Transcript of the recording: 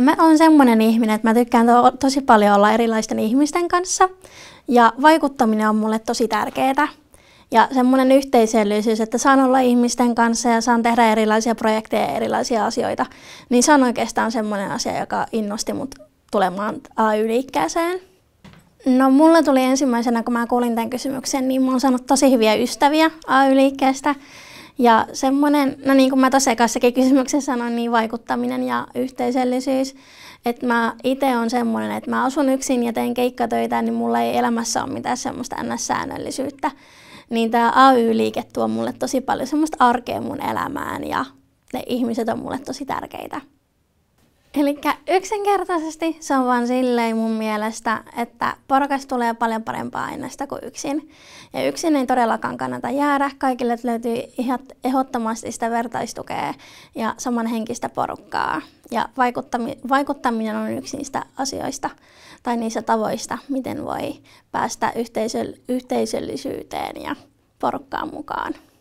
mä oon semmoinen ihminen, että mä tykkään to- tosi paljon olla erilaisten ihmisten kanssa ja vaikuttaminen on mulle tosi tärkeää. Ja semmoinen yhteisöllisyys, että saan olla ihmisten kanssa ja saan tehdä erilaisia projekteja ja erilaisia asioita, niin se on oikeastaan semmoinen asia, joka innosti mut tulemaan AY-liikkeeseen. No mulle tuli ensimmäisenä, kun mä kuulin tämän kysymyksen, niin mä oon saanut tosi hyviä ystäviä AY-liikkeestä. Ja semmoinen, no niin kuin mä tuossa ekassakin kysymyksessä sanoin, niin vaikuttaminen ja yhteisöllisyys. Että mä itse on semmoinen, että mä asun yksin ja teen keikkatöitä, niin mulla ei elämässä ole mitään semmoista ns-säännöllisyyttä. Niin tämä AY-liike tuo mulle tosi paljon semmoista arkea mun elämään ja ne ihmiset on mulle tosi tärkeitä. Eli yksinkertaisesti se on vaan silleen mun mielestä, että porukas tulee paljon parempaa aineesta kuin yksin. Ja yksin ei todellakaan kannata jäädä. Kaikille löytyy ihan ehdottomasti sitä vertaistukea ja samanhenkistä porukkaa. Ja vaikuttaminen on yksi niistä asioista tai niistä tavoista, miten voi päästä yhteisö- yhteisöllisyyteen ja porukkaan mukaan.